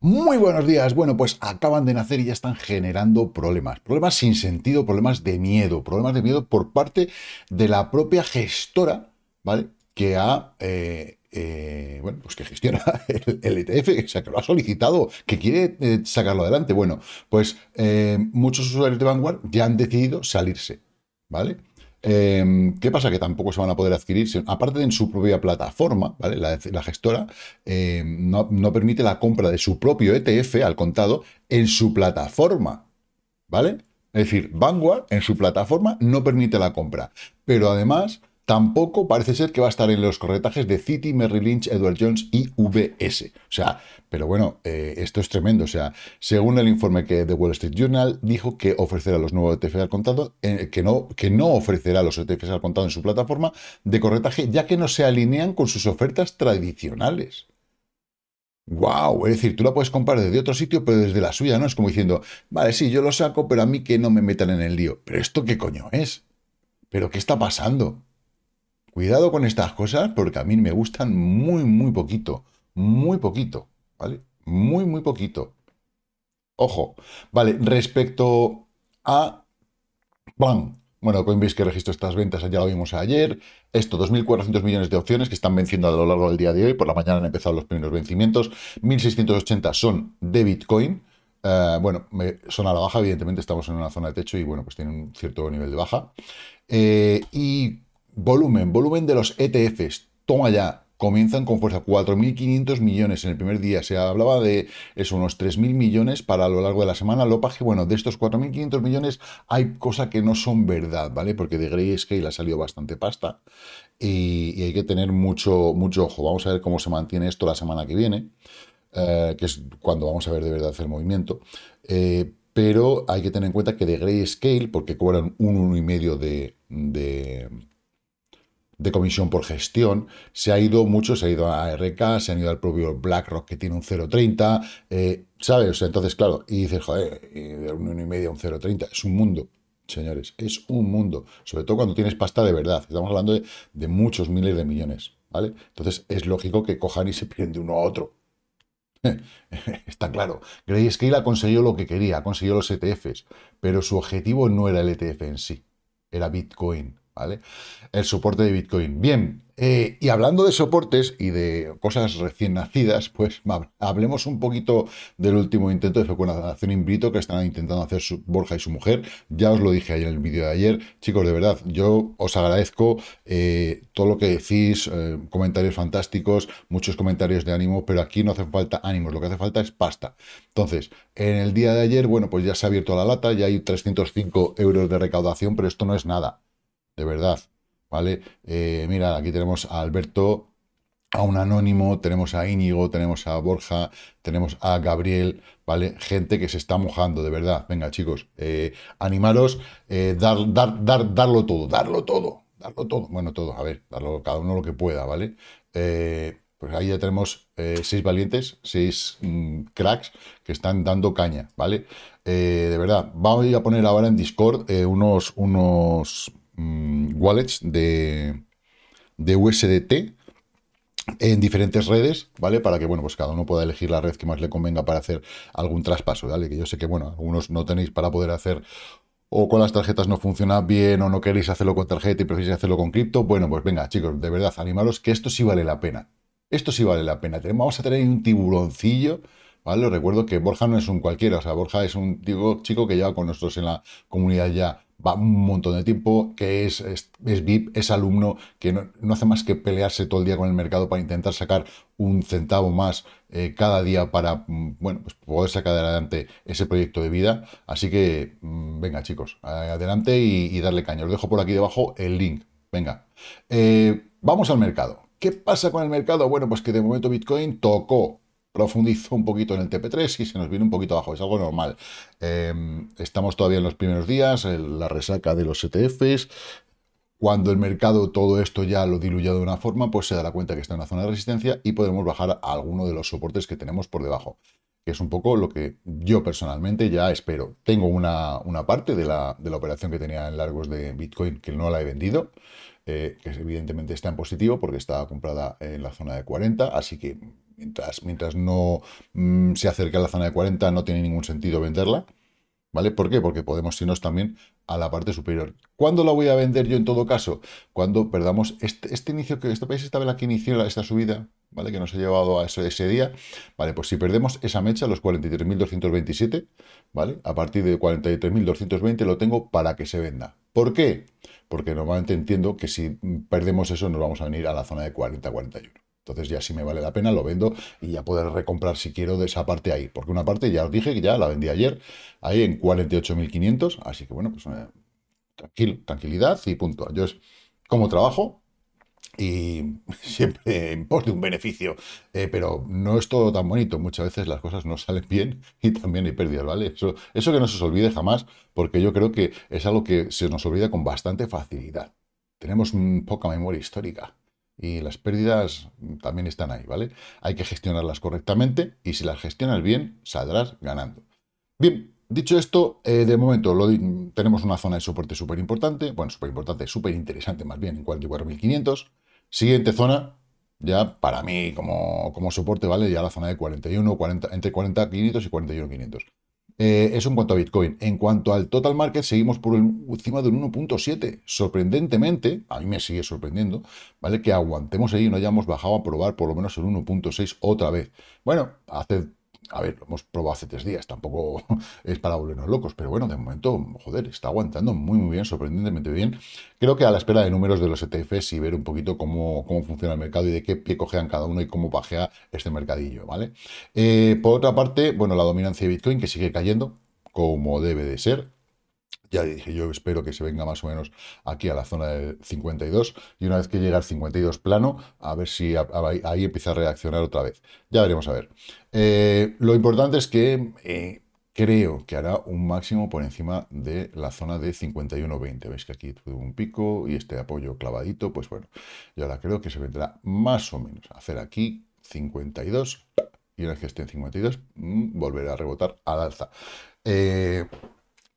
Muy buenos días. Bueno, pues acaban de nacer y ya están generando problemas. Problemas sin sentido, problemas de miedo, problemas de miedo por parte de la propia gestora, ¿vale? Que ha... Eh, eh, bueno, pues que gestiona el, ETF, e o sea, que lo ha solicitado, que quiere eh, sacarlo adelante. Bueno, pues muchos usuarios de Vanguard ya han decidido salirse, ¿vale? Em, ¿Qué pasa? Que tampoco se van a poder adquirir, aparte de en su propia plataforma, ¿vale? la, gestora em, no, no, permite la compra de su propio ETF al contado en su plataforma, ¿vale? Es decir, Vanguard en su plataforma no permite la compra, pero además tampoco parece ser que va a estar en los corretajes de City, Merrill Lynch, Edward Jones y VS. O sea, pero bueno, eh, esto es tremendo. O sea, según el informe que The Wall Street Journal dijo que ofrecerá los nuevos ETFs al contado, eh, que, no, que no ofrecerá los ETFs al contado en su plataforma de corretaje, ya que no se alinean con sus ofertas tradicionales. ¡Wow! Es decir, tú la puedes comprar desde otro sitio, pero desde la suya, ¿no? Es como diciendo, vale, sí, yo lo saco, pero a mí que no me metan en el lío. ¿Pero esto qué coño es? ¿Pero qué está pasando? Cuidado con estas cosas porque a mí me gustan muy, muy poquito. Muy poquito, ¿vale? Muy, muy poquito. Ojo, vale, respecto a pan Bueno, veis que registro estas ventas, ya lo vimos ayer. Esto, 2.400 millones de opciones que están venciendo a lo largo del día de hoy. Por la mañana han empezado los primeros vencimientos. 1.680 son de Bitcoin. Eh, bueno, son a la baja, evidentemente estamos en una zona de techo y bueno, pues tiene un cierto nivel de baja. Eh, y Volumen, volumen de los ETFs. Toma ya, comienzan con fuerza. 4.500 millones en el primer día. Se hablaba de eso, unos 3.000 millones para lo largo de la semana. Lo paje, bueno, de estos 4.500 millones hay cosas que no son verdad, ¿vale? Porque de Gray Scale ha salido bastante pasta y, hay que tener mucho, mucho ojo. Vamos a ver cómo se mantiene esto la semana que viene, eh, que es cuando vamos a ver de verdad el movimiento. Eh, pero hay que tener en cuenta que de Gray Scale porque cobran un 1,5 de, de de comisión por gestión, se ha ido mucho, se ha ido a RK se han ido al propio BlackRock que tiene un 0,30, eh, ¿sabes? entonces, claro, y dices, joder, de un 1,5 a un 0,30, es un mundo, señores, es un mundo, sobre todo cuando tienes pasta de verdad, estamos hablando de, muchos miles de millones, ¿vale? Entonces, es lógico que cojan y se piden de uno a otro. Está claro, Grayscale ha conseguido lo que quería, ha conseguido los ETFs, pero su objetivo no era el ETF en sí, era Bitcoin ¿vale? El soporte de Bitcoin. Bien, eh, y hablando de soportes y de cosas recién nacidas, pues hablemos un poquito del último intento de fecundación in que están intentando hacer su, Borja y su mujer. Ya os lo dije ahí en el vídeo de ayer. Chicos, de verdad, yo os agradezco eh, todo lo que decís, eh, comentarios fantásticos, muchos comentarios de ánimo, pero aquí no hace falta ánimos, lo que hace falta es pasta. Entonces, en el día de ayer, bueno, pues ya se ha abierto la lata, ya hay 305 euros de recaudación, pero esto no es nada de verdad, ¿vale? Eh, mira, aquí tenemos a Alberto, a un anónimo, tenemos a Íñigo, tenemos a Borja, tenemos a Gabriel, ¿vale? Gente que se está mojando, de verdad. Venga, chicos, eh, animaros, eh, dar, dar, darlo todo, darlo todo, darlo todo. Bueno, todo, a ver, darlo cada uno lo que pueda, ¿vale? pues ahí ya tenemos seis valientes, seis mm, cracks que están dando caña, ¿vale? de verdad, vamos a poner ahora en Discord unos, unos Mm, wallets de, USDT en diferentes redes, ¿vale? Para que, bueno, pues cada uno pueda elegir la red que más le convenga para hacer algún traspaso, ¿vale? Que yo sé que, bueno, algunos no tenéis para poder hacer o con las tarjetas no funciona bien o no queréis hacerlo con tarjeta y preferís hacerlo con cripto. Bueno, pues venga, chicos, de verdad, animaros que esto sí vale la pena. Esto sí vale la pena. Vamos a tener un tiburoncillo, ¿vale? Os recuerdo que Borja no es un cualquiera, o sea, Borja es un chico que lleva con nosotros en la comunidad ya va un montón de tiempo, que es, es, VIP, es alumno, que no, hace más que pelearse todo el día con el mercado para intentar sacar un centavo más eh, cada día para mm, bueno, pues poder sacar adelante ese proyecto de vida. Así que, mm, venga chicos, adelante y, darle caña. Os dejo por aquí debajo el link. Venga, eh, vamos al mercado. ¿Qué pasa con el mercado? Bueno, pues que de momento Bitcoin tocó profundizo un poquito en el TP3 y se nos viene un poquito abajo, es algo normal. Em, estamos todavía en los primeros días, la resaca de los ETFs, cuando el mercado todo esto ya lo diluya de una forma, pues se dará cuenta que está en una zona de resistencia y podemos bajar alguno de los soportes que tenemos por debajo. Que es un poco lo que yo personalmente ya espero. Tengo una, una parte de la, operación que tenía en largos de Bitcoin que no la he vendido, eh, que evidentemente está en positivo porque estaba comprada en la zona de 40, así que Mientras, no mm, se acerque a la zona de 40, no tiene ningún sentido venderla. ¿Vale? ¿Por qué? Porque podemos irnos también a la parte superior. ¿Cuándo la voy a vender yo en todo caso? Cuando perdamos este, este inicio, que este país esta la que inició esta subida, ¿vale? Que nos ha llevado a eso, ese día. Vale, pues si perdemos esa mecha, los 43.227, ¿vale? A partir de 43.220 lo tengo para que se venda. ¿Por qué? Porque normalmente entiendo que si perdemos eso nos vamos a venir a la zona de 40-41. Entonces ya si me vale la pena, lo vendo y ya poder recomprar si quiero de esa parte ahí. Porque una parte ya os dije que ya la vendí ayer ahí en 48.500. Así que bueno, pues eh, tranquilidad y punto. Yo es como trabajo, y siempre en pos de un beneficio. Eh, pero no es todo tan bonito. Muchas veces las cosas no salen bien y también hay pérdidas, ¿vale? Eso, eso que no se os olvide jamás, porque yo creo que es algo que se nos olvida con bastante facilidad. Tenemos poca memoria histórica y las pérdidas también están ahí, ¿vale? Hay que gestionarlas correctamente y si las gestionas bien, saldrás ganando. Bien, dicho esto, eh, de momento tenemos una zona de soporte súper importante, bueno, súper importante, súper interesante más bien, en 44.500. Siguiente zona, ya para mí como, como soporte, ¿vale? Ya la zona de 41, 40, entre 40.500 y 41.500. Eh, eso en cuanto a Bitcoin. En cuanto al total market, seguimos por encima del 1.7. Sorprendentemente, a mí me sigue sorprendiendo, ¿vale? Que aguantemos ahí y no hayamos bajado a probar por lo menos el 1.6 otra vez. Bueno, hace a ver, lo hemos probado hace tres días, tampoco es para volvernos locos, pero bueno, de momento, joder, está aguantando muy, muy bien, sorprendentemente bien. Creo que a la espera de números de los ETFs y ver un poquito cómo, cómo funciona el mercado y de qué pie cojean cada uno y cómo pajea este mercadillo, ¿vale? Eh, por otra parte, bueno, la dominancia de Bitcoin que sigue cayendo, como debe de ser, ya dije, yo espero que se venga más o menos aquí a la zona de 52 y una vez que llega al 52 plano, a ver si ahí empieza a reaccionar otra vez. Ya veremos a ver. Eh, lo importante es que eh, creo que hará un máximo por encima de la zona de 51.20. Veis que aquí tuve un pico y este apoyo clavadito, pues bueno, yo ahora creo que se vendrá más o menos a hacer aquí 52 y una vez que esté en 52 mm, volverá a rebotar al alza. Eh,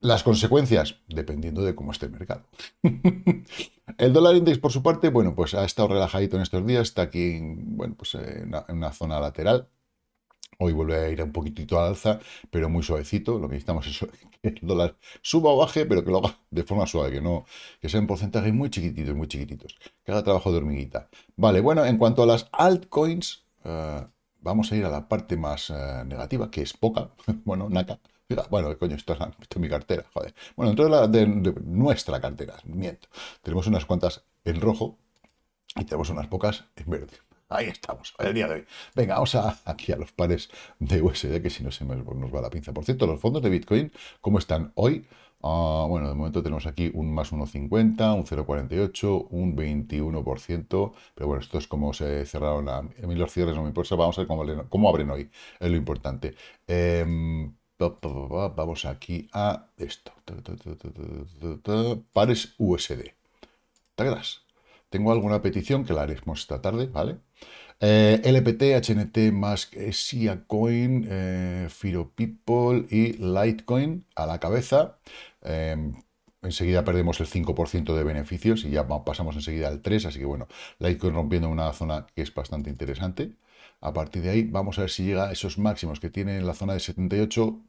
las consecuencias, dependiendo de cómo esté el mercado. el dólar index, por su parte, bueno, pues ha estado relajadito en estos días, está aquí, bueno, pues eh, en una, zona lateral, Hoy vuelve a ir un poquitito al alza, pero muy suavecito. Lo que necesitamos es que el dólar suba o baje, pero que lo haga de forma suave, que no que sean porcentajes muy chiquititos, muy chiquititos. Que haga trabajo de hormiguita. Vale, bueno, en cuanto a las altcoins, eh, vamos a ir a la parte más eh, negativa, que es poca, bueno, naca. Bueno, coño, esto es, mi cartera, joder. Bueno, dentro de, nuestra cartera, miento. Tenemos unas cuantas en rojo y tenemos unas pocas en verde. Ahí estamos, el día de hoy. Venga, vamos aquí a los pares de USD, que si no se nos va la pinza. Por cierto, los fondos de Bitcoin, ¿cómo están hoy? Ah, bueno, de momento tenemos aquí un más 1,50, un 0,48, un 21%, pero bueno, esto es como se cerraron a, mí los cierres, no me importa, vamos a ver cómo, cómo abren hoy, es lo importante. Em, Vamos aquí a esto. Pares USD. ¿Te Tengo alguna petición que la haremos esta tarde, ¿vale? Eh, LPT, HNT, Mask, eh, SIA Coin, eh, Firo People y Litecoin a la cabeza. Em, enseguida perdemos el 5% de beneficios y ya pasamos enseguida al 3%, así que bueno, Litecoin rompiendo una zona que es bastante interesante. A partir de ahí vamos a ver si llega a esos máximos que tiene en la zona de 78,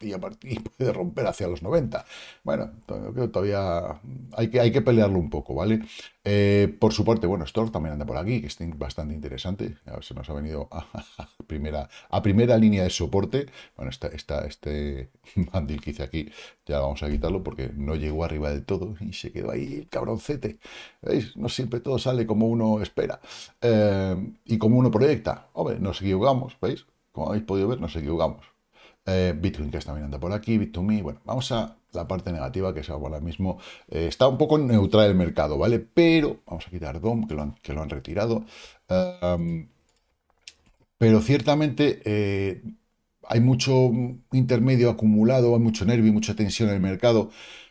y, a partir, puede romper hacia los 90. Bueno, todavía hay que, hay que pelearlo un poco, ¿vale? Eh, por su parte, bueno, Stork también anda por aquí, que es bastante interesante. A ver, si nos ha venido a, primera, a primera línea de soporte. Bueno, está este mandil que hice aquí ya vamos a quitarlo porque no llegó arriba del todo y se quedó ahí el cabroncete. ¿Veis? No siempre todo sale como uno espera eh, y como uno proyecta. Hombre, nos equivocamos, ¿veis? Como habéis podido ver, nos equivocamos. Eh, Bitcoin que está mirando por aquí, Bit2Me. Bueno, vamos a la parte negativa que es ahora mismo. Eh, está un poco neutral el mercado, ¿vale? Pero vamos a quitar DOM, que lo han, retirado. pero ciertamente eh, hay mucho intermedio acumulado, hay mucho nervio, y mucha tensión en el mercado.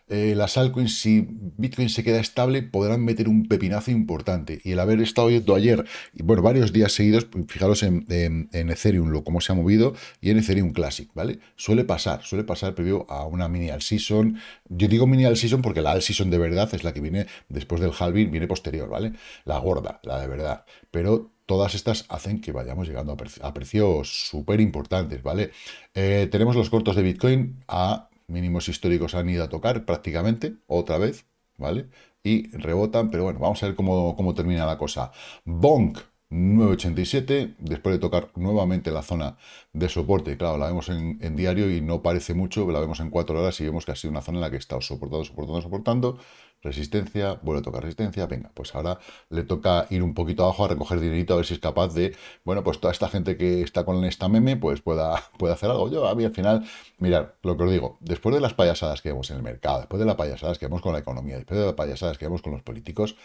Eh, las altcoins, si Bitcoin se queda estable, podrán meter un pepinazo importante. Y el haber estado yendo ayer, y bueno, varios días seguidos, pues, fijaros en, en, Ethereum, lo, cómo se ha movido, y en Ethereum Classic, ¿vale? Suele pasar, suele pasar previo a una mini all season. Yo digo mini all season porque la all season de verdad es la que viene después del halving, viene posterior, ¿vale? La gorda, la de verdad. Pero todas estas hacen que vayamos llegando a, precios súper importantes, ¿vale? Eh, tenemos los cortos de Bitcoin a mínimos históricos han ido a tocar prácticamente, otra vez, ¿vale? Y rebotan, pero bueno, vamos a ver cómo, cómo termina la cosa. Bonk, 9,87, después de tocar nuevamente la zona de soporte, claro, la vemos en, diario y no parece mucho, la vemos en cuatro horas y vemos que ha sido una zona en la que he estado soportando, soportando, soportando, resistencia, vuelve a tocar resistencia, venga, pues ahora le toca ir un poquito abajo a recoger dinerito a ver si es capaz de, bueno, pues toda esta gente que está con esta meme, pues pueda, pueda hacer algo. Yo a mí al final, mirar, lo que os digo, después de las payasadas que vemos en el mercado, después de las payasadas que vemos con la economía, después de las payasadas que vemos con los políticos,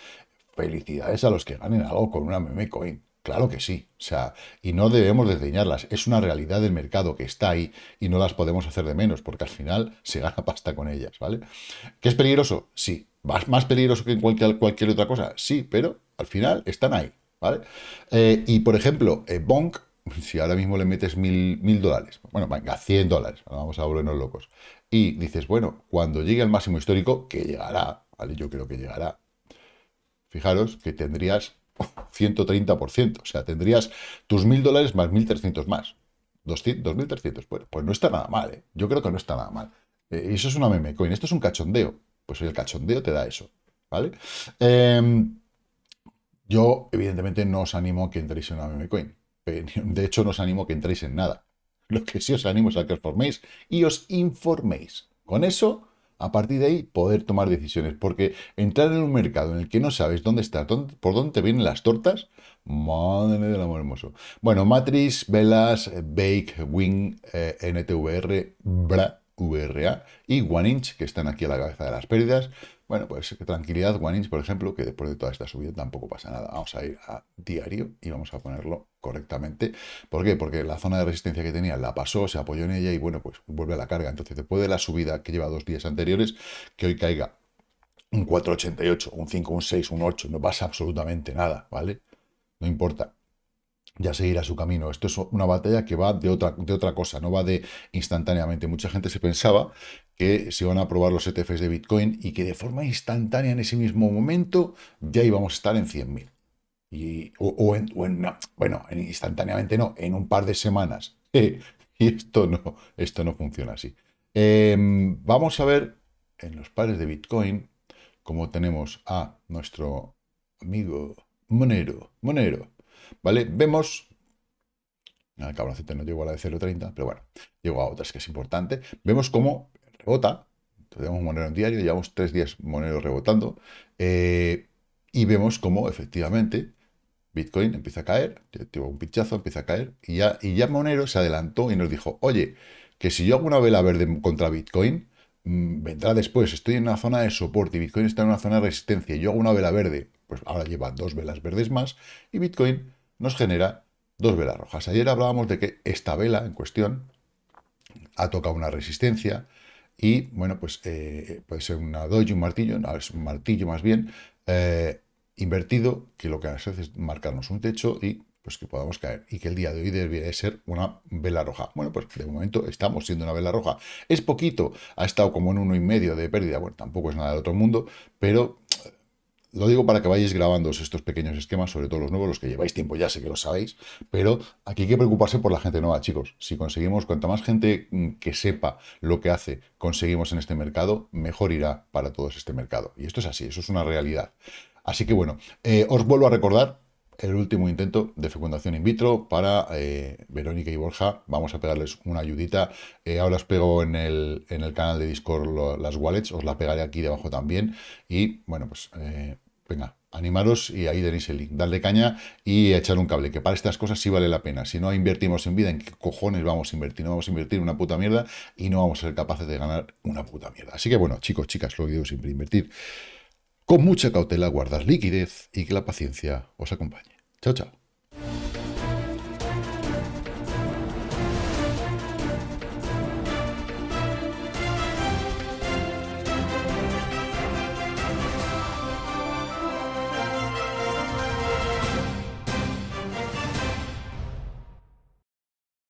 felicidades a los que ganen algo con una meme coin. Claro que sí, o sea, y no debemos desdeñarlas, es una realidad del mercado que está ahí y no las podemos hacer de menos, porque al final se gana pasta con ellas, ¿vale? ¿Que es peligroso? Sí. ¿Más, más peligroso que cualquier, otra cosa? Sí, pero al final están ahí, ¿vale? Eh, y por ejemplo, eh, Bonk, si ahora mismo le metes mil, mil dólares, bueno, venga, 100 dólares, vamos a volvernos locos, y dices, bueno, cuando llegue al máximo histórico, que llegará, ¿vale? Yo creo que llegará, fijaros que tendrías 130%, o sea, tendrías tus 1.000 dólares más 1.300 más. 2.300, pues, pues no está nada mal, ¿eh? yo creo que no está nada mal. Eh, eso es una meme coin, esto es un cachondeo, pues el cachondeo te da eso, ¿vale? Em, yo, evidentemente, no os animo a que entréis en una meme coin. Eh, de hecho, no os animo a que entréis en nada. Lo que sí os animo es a que os forméis y os informéis. Con eso a partir de ahí poder tomar decisiones. Porque entrar en un mercado en el que no sabes dónde estás, por dónde te vienen las tortas, madre del amor hermoso. Bueno, Matrix, Velas, Bake, Wing, eh, NTVR, Bra. VRA y Inch, que están aquí a la cabeza de las pérdidas. Bueno, pues tranquilidad, Inch, por ejemplo, que después de toda esta subida tampoco pasa nada. Vamos a ir a diario y vamos a ponerlo correctamente. ¿Por qué? Porque la zona de resistencia que tenía la pasó, se apoyó en ella y bueno, pues vuelve a la carga. Entonces, después de la subida que lleva dos días anteriores, que hoy caiga un 4,88, un 5, un 6, un 8, no pasa absolutamente nada, ¿vale? No importa ya seguirá su camino. Esto es una batalla que va de otra, de otra cosa, no va de instantáneamente. Mucha gente se pensaba que se iban a aprobar los ETFs de Bitcoin y que de forma instantánea en ese mismo momento ya íbamos a estar en 100.000. Y, o, no. bueno, instantáneamente no, en un par de semanas. y esto no, esto no funciona así. Em, vamos a ver en los pares de Bitcoin cómo tenemos a nuestro amigo Monero. Monero ¿Vale? Vemos el no llego a la de 0.30, pero bueno, llegó a otras que es importante. Vemos cómo rebota. Tenemos monero en diario, llevamos tres días monero rebotando. Eh, y vemos cómo efectivamente Bitcoin empieza a caer, tengo un pinchazo, empieza a caer. Y ya, y ya Monero se adelantó y nos dijo, oye, que si yo hago una vela verde contra Bitcoin, mm, vendrá después. Estoy en una zona de soporte y Bitcoin está en una zona de resistencia. yo hago una vela verde pues ahora lleva dos velas verdes más y Bitcoin nos genera dos velas rojas. Ayer hablábamos de que esta vela en cuestión ha tocado una resistencia y, bueno, pues eh, puede ser una doy y un martillo, no, es un martillo más bien, eh, invertido, que lo que hace es marcarnos un techo y pues que podamos caer y que el día de hoy debería ser una vela roja. Bueno, pues de momento estamos siendo una vela roja. Es poquito, ha estado como en uno y medio de pérdida, bueno, tampoco es nada de otro mundo, pero lo digo para que vayáis grabando estos pequeños esquemas, sobre todo los nuevos, los que lleváis tiempo ya, sé que lo sabéis, pero aquí hay que preocuparse por la gente nueva, chicos. Si conseguimos, cuanta más gente mm, que sepa lo que hace, conseguimos en este mercado, mejor irá para todos este mercado. Y esto es así, eso es una realidad. Así que bueno, eh, os vuelvo a recordar el último intento de fecundación in vitro para eh, Verónica y Borja. Vamos a pegarles una ayudita. Eh, ahora os pego en el, canal de Discord las wallets, os la pegaré aquí debajo también. Y bueno, pues venga, animaros y ahí tenéis el link. Darle caña y echar un cable, que para estas cosas sí vale la pena. Si no invertimos en vida, ¿en qué cojones vamos a invertir? No vamos a invertir una puta mierda y no vamos a ser capaces de ganar una puta mierda. Así que bueno, chicos, chicas, lo que digo siempre, invertir con mucha cautela, guardar liquidez y que la paciencia os acompañe. Chao, chao.